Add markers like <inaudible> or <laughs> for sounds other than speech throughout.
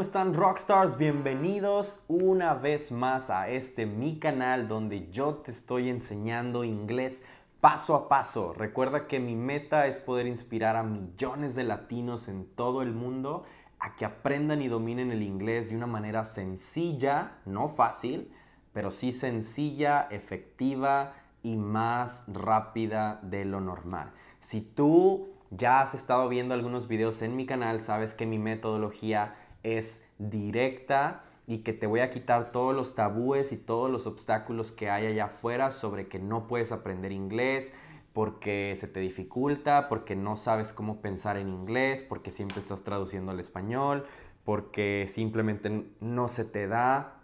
¿cómo están rockstars? Bienvenidos una vez más a este mi canal donde yo te estoy enseñando inglés paso a paso. Recuerda que mi meta es poder inspirar a millones de latinos en todo el mundo a que aprendan y dominen el inglés de una manera sencilla, no fácil, pero sí sencilla, efectiva y más rápida de lo normal. Si tú ya has estado viendo algunos videos en mi canal, sabes que mi metodología es directa y que te voy a quitar todos los tabúes y todos los obstáculos que hay allá afuera sobre que no puedes aprender inglés, porque se te dificulta, porque no sabes cómo pensar en inglés, porque siempre estás traduciendo al español, porque simplemente no se te da.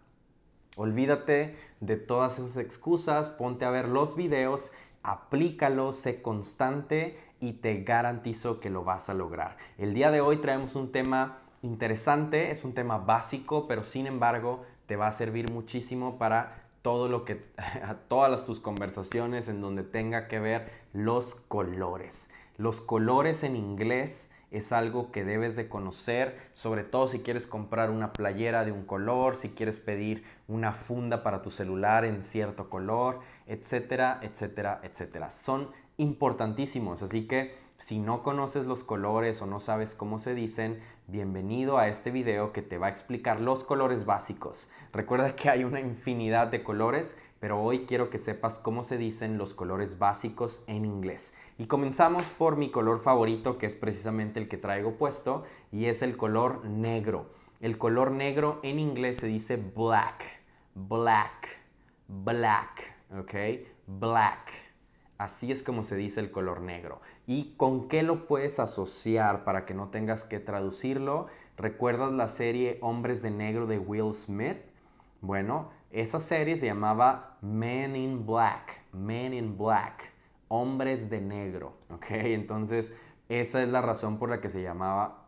Olvídate de todas esas excusas, ponte a ver los videos, aplícalos, sé constante y te garantizo que lo vas a lograr. El día de hoy traemos un tema interesante, es un tema básico, pero sin embargo te va a servir muchísimo para todo lo que, <laughs> todas tus conversaciones en donde tenga que ver los colores. Los colores en inglés es algo que debes de conocer, sobre todo si quieres comprar una playera de un color, si quieres pedir una funda para tu celular en cierto color, etcétera, etcétera, etcétera. Son importantísimos, así que si no conoces los colores o no sabes cómo se dicen, bienvenido a este video que te va a explicar los colores básicos. Recuerda que hay una infinidad de colores, pero hoy quiero que sepas cómo se dicen los colores básicos en inglés. Y comenzamos por mi color favorito, que es precisamente el que traigo puesto, y es el color negro. El color negro en inglés se dice black, black, black, ¿ok? Black. Así es como se dice el color negro. ¿Y con qué lo puedes asociar para que no tengas que traducirlo? ¿Recuerdas la serie Hombres de Negro de Will Smith? Bueno, esa serie se llamaba Men in Black, Men in Black, Hombres de Negro, ¿ok? Entonces, esa es la razón por la que se llamaba,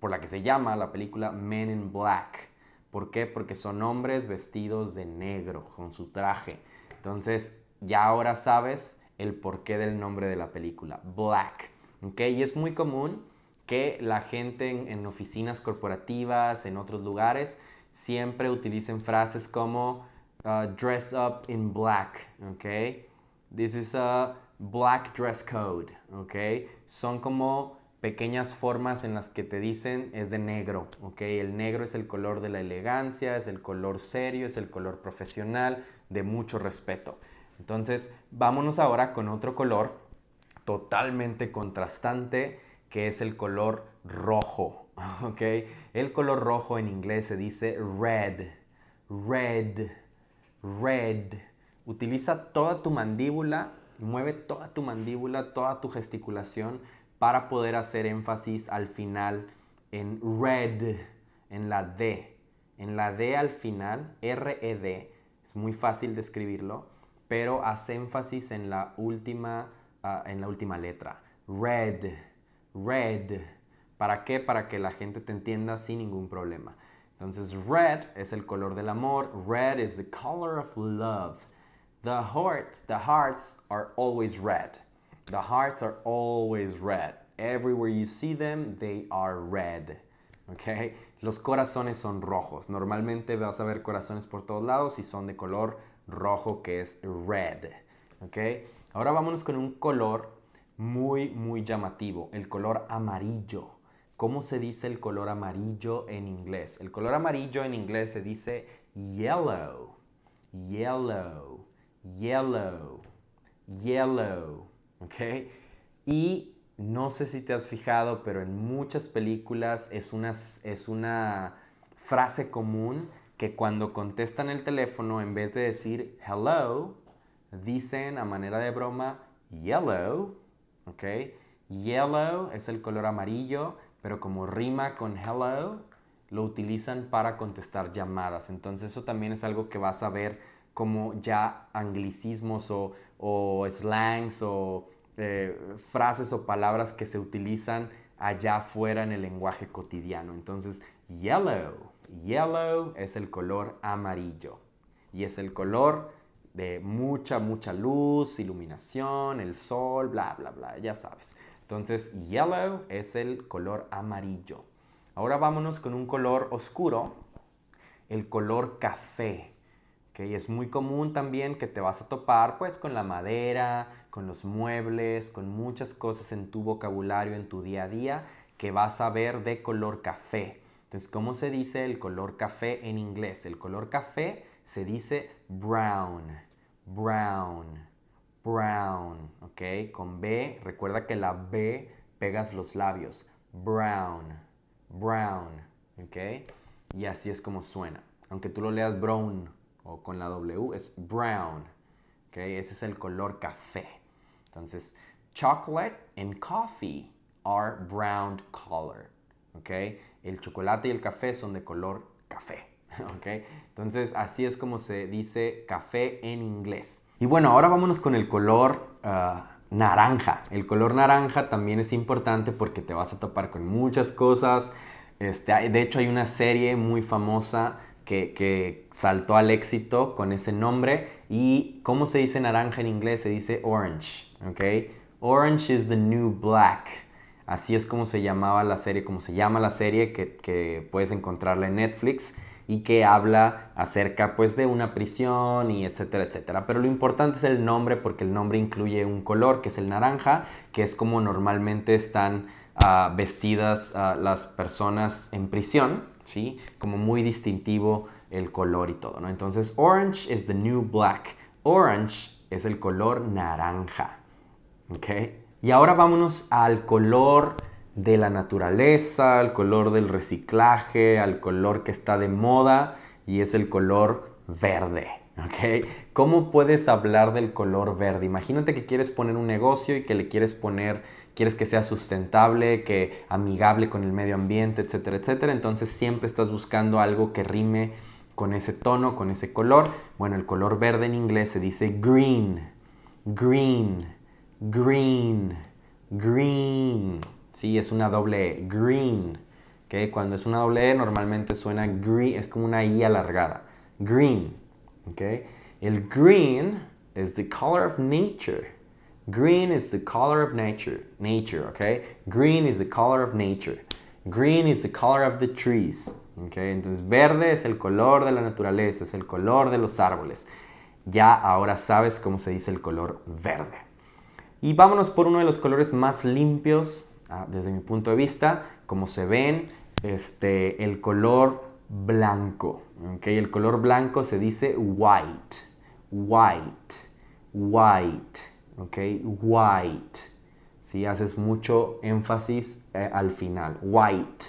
por la que se llama la película Men in Black. ¿Por qué? Porque son hombres vestidos de negro, con su traje. Entonces, ya ahora sabes el porqué del nombre de la película, Black. ¿okay? Y es muy común que la gente en, oficinas corporativas, en otros lugares, siempre utilicen frases como uh, dress up in black, ¿ok? This is a black dress code, ¿ok? Son como pequeñas formas en las que te dicen es de negro, ¿ok? El negro es el color de la elegancia, es el color serio, es el color profesional, de mucho respeto. Entonces, vámonos ahora con otro color totalmente contrastante, que es el color rojo, <laughs> ¿ok? El color rojo en inglés se dice red, red, red. Utiliza toda tu mandíbula, mueve toda tu mandíbula, toda tu gesticulación para poder hacer énfasis al final en red, en la D. En la D al final, R-E-D, es muy fácil describirlo pero hace énfasis en la última, ah, en la última letra. Red, red. ¿Para qué? Para que la gente te entienda sin ningún problema. Entonces, red es el color del amor. Red is the color of love. The hearts, the hearts are always red. The hearts are always red. Everywhere you see them, they are red. Okay? Los corazones son rojos. Normalmente vas a ver corazones por todos lados y son de color rojo que es red. ¿Ok? Ahora vámonos con un color muy, muy llamativo, el color amarillo. ¿Cómo se dice el color amarillo en inglés? El color amarillo en inglés se dice yellow, yellow, yellow, yellow. okay. Y no sé si te has fijado, pero en muchas películas es es una frase común que cuando contestan el teléfono, en vez de decir hello, dicen a manera de broma yellow, ¿ok? Yellow es el color amarillo, pero como rima con hello, lo utilizan para contestar llamadas. Entonces eso también es algo que vas a ver como ya anglicismos o, o slangs o eh, frases o palabras que se utilizan allá afuera en el lenguaje cotidiano. Entonces Yellow. Yellow es el color amarillo y es el color de mucha, mucha luz, iluminación, el sol, bla, bla, bla, ya sabes. Entonces, yellow es el color amarillo. Ahora vámonos con un color oscuro, el color café. Que Es muy común también que te vas a topar pues con la madera, con los muebles, con muchas cosas en tu vocabulario, en tu día a día, que vas a ver de color café. Entonces, ¿cómo se dice el color café en inglés? El color café se dice brown, brown, brown, ¿ok? Con B, recuerda que la B pegas los labios, brown, brown, ¿ok? Y así es como suena. Aunque tú lo leas brown o con la W, es brown, ¿ok? Ese es el color café. Entonces, chocolate and coffee are brown color. El chocolate y el café son de color café, <laughs> Entonces así es como se dice café en inglés. Y bueno, ahora vámonos con el color ah, naranja. El color naranja también es importante porque te vas a topar con muchas cosas. Este, de hecho hay una serie muy famosa que, saltó al éxito con ese nombre. Y cómo se dice naranja en inglés, se dice orange. Orange is the new black. Así es como se llamaba la serie, como se llama la serie que, puedes encontrarla en Netflix y que habla acerca pues de una prisión y etcétera, etcétera. Pero lo importante es el nombre porque el nombre incluye un color que es el naranja, que es como normalmente están ah, vestidas ah, las personas en prisión, ¿sí? Como muy distintivo el color y todo, ¿no? Entonces, orange is the new black. Orange es el color naranja, ¿ok? Y ahora vámonos al color de la naturaleza, al color del reciclaje, al color que está de moda y es el color verde. ¿Cómo puedes hablar del color verde? Imagínate que quieres poner un negocio y que le quieres poner, quieres que sea sustentable, que amigable con el medio ambiente, etcétera, etcétera. Entonces siempre estás buscando algo que rime con ese tono, con ese color. Bueno, el color verde en inglés se dice green. Green green, green. Sí, es una doble e, green. que Cuando es una doble e, normalmente suena green, es como una i alargada. Green. ¿okay? El green is the color of nature. Green is the color of nature. Nature, okay? Green is the color of nature. Green is the color of the trees. Okay? Entonces, verde es el color de la naturaleza, es el color de los árboles. Ya ahora sabes cómo se dice el color verde. Y vámonos por uno de los colores más limpios, ah, desde mi punto de vista, como se ven, este, el color blanco. el color blanco se dice white, white, white, okay, white. Si haces mucho énfasis eh, al final, white,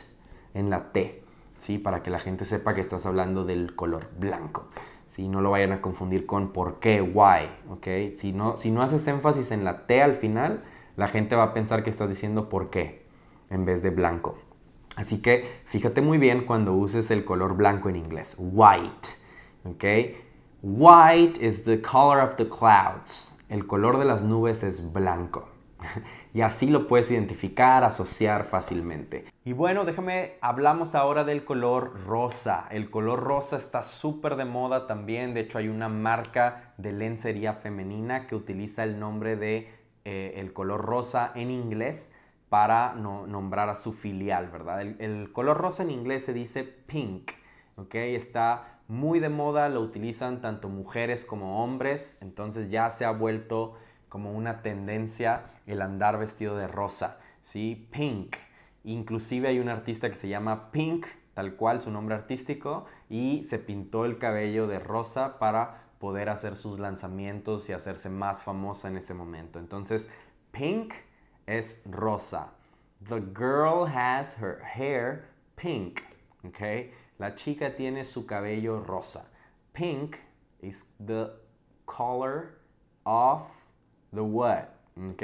en la T, ¿sí? para que la gente sepa que estás hablando del color blanco. Si No lo vayan a confundir con por qué, why, ¿ok? Si no, si no haces énfasis en la T al final, la gente va a pensar que estás diciendo por qué en vez de blanco. Así que fíjate muy bien cuando uses el color blanco en inglés, white, ¿ok? White is the color of the clouds. El color de las nubes es blanco. <laughs> y así lo puedes identificar, asociar fácilmente. Y bueno, déjame, hablamos ahora del color rosa. El color rosa está súper de moda también. De hecho, hay una marca de lencería femenina que utiliza el nombre de eh, el color rosa en inglés para nombrar a su filial, ¿verdad? El, el, color rosa en inglés se dice pink, ¿ok? Está muy de moda, lo utilizan tanto mujeres como hombres, entonces ya se ha vuelto como una tendencia el andar vestido de rosa, ¿sí? Pink. Inclusive hay un artista que se llama Pink, tal cual su nombre artístico, y se pintó el cabello de rosa para poder hacer sus lanzamientos y hacerse más famosa en ese momento. Entonces, Pink es rosa. The girl has her hair pink. Okay? La chica tiene su cabello rosa. Pink is the color of the what, ¿ok?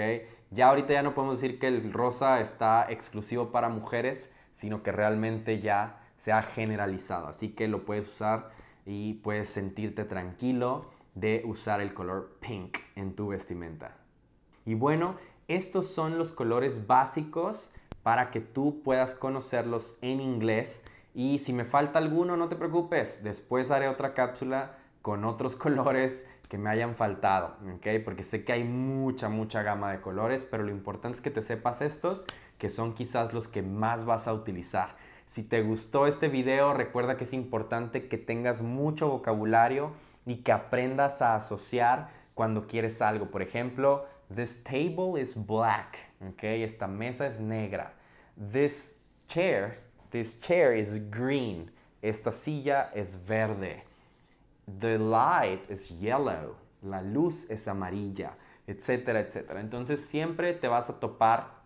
Ya ahorita ya no podemos decir que el rosa está exclusivo para mujeres, sino que realmente ya se ha generalizado. Así que lo puedes usar y puedes sentirte tranquilo de usar el color pink en tu vestimenta. Y bueno, estos son los colores básicos para que tú puedas conocerlos en inglés. Y si me falta alguno, no te preocupes, después haré otra cápsula con otros <laughs> colores que me hayan faltado, ¿ok? Porque sé que hay mucha, mucha gama de colores, pero lo importante es que te sepas estos, que son quizás los que más vas a utilizar. Si te gustó este video, recuerda que es importante que tengas mucho vocabulario y que aprendas a asociar cuando quieres algo. Por ejemplo, this table is black, ¿ok? Esta mesa es negra. This chair, this chair is green. Esta silla es verde the light is yellow, la luz es amarilla, etcétera, etcétera. Entonces siempre te vas a topar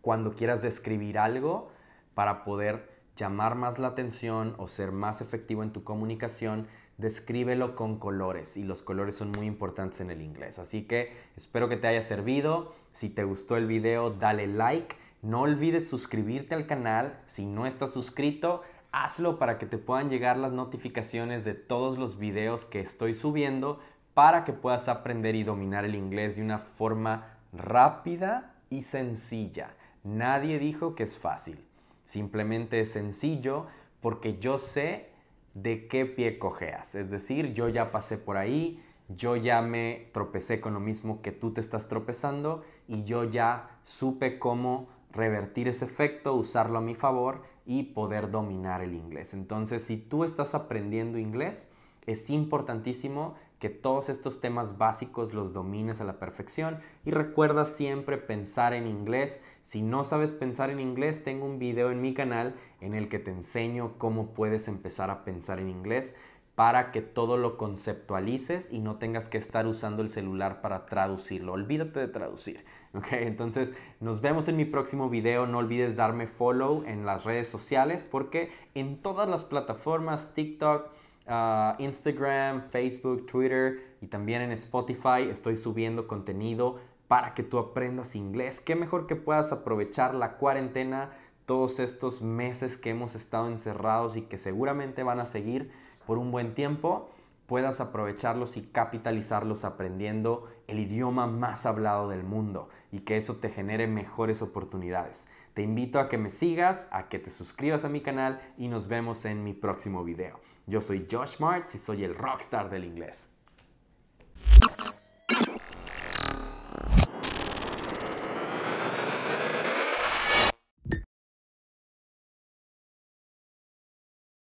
cuando quieras describir algo para poder llamar más la atención o ser más efectivo en tu comunicación, descríbelo con colores y los colores son muy importantes en el inglés. Así que espero que te haya servido. Si te gustó el video, dale like. No olvides suscribirte al canal si no estás suscrito hazlo para que te puedan llegar las notificaciones de todos los videos que estoy subiendo para que puedas aprender y dominar el inglés de una forma rápida y sencilla. Nadie dijo que es fácil, simplemente es sencillo porque yo sé de qué pie cojeas, es decir, yo ya pasé por ahí, yo ya me tropecé con lo mismo que tú te estás tropezando y yo ya supe cómo revertir ese efecto, usarlo a mi favor y poder dominar el inglés. Entonces, si tú estás aprendiendo inglés, es importantísimo que todos estos temas básicos los domines a la perfección y recuerda siempre pensar en inglés. Si no sabes pensar en inglés, tengo un video en mi canal en el que te enseño cómo puedes empezar a pensar en inglés para que todo lo conceptualices y no tengas que estar usando el celular para traducirlo. Olvídate de traducir. Entonces nos vemos en mi próximo video. No olvides darme follow en las redes sociales porque en todas las plataformas, TikTok, ah, Instagram, Facebook, Twitter y también en Spotify estoy subiendo contenido para que tú aprendas inglés. Qué mejor que puedas aprovechar la cuarentena, todos estos meses que hemos estado encerrados y que seguramente van a seguir por un buen tiempo puedas aprovecharlos y capitalizarlos aprendiendo el idioma más hablado del mundo y que eso te genere mejores oportunidades. Te invito a que me sigas, a que te suscribas a mi canal y nos vemos en mi próximo video. Yo soy Josh Martz y soy el rockstar del inglés.